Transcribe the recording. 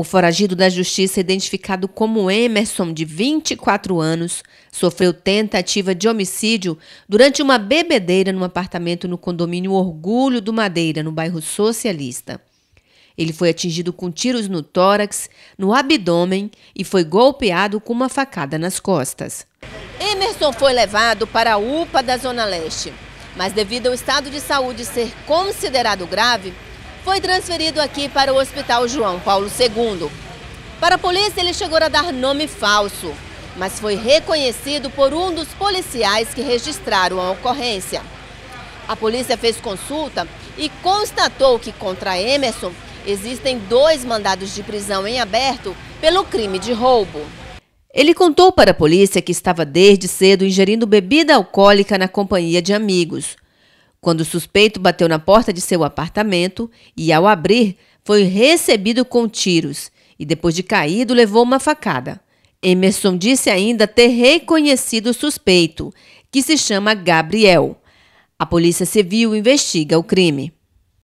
O foragido da justiça, identificado como Emerson, de 24 anos, sofreu tentativa de homicídio durante uma bebedeira num apartamento no condomínio Orgulho do Madeira, no bairro Socialista. Ele foi atingido com tiros no tórax, no abdômen e foi golpeado com uma facada nas costas. Emerson foi levado para a UPA da Zona Leste, mas devido ao estado de saúde ser considerado grave, foi transferido aqui para o Hospital João Paulo II. Para a polícia, ele chegou a dar nome falso, mas foi reconhecido por um dos policiais que registraram a ocorrência. A polícia fez consulta e constatou que contra Emerson existem dois mandados de prisão em aberto pelo crime de roubo. Ele contou para a polícia que estava desde cedo ingerindo bebida alcoólica na companhia de amigos quando o suspeito bateu na porta de seu apartamento e, ao abrir, foi recebido com tiros e, depois de caído, levou uma facada. Emerson disse ainda ter reconhecido o suspeito, que se chama Gabriel. A Polícia Civil investiga o crime.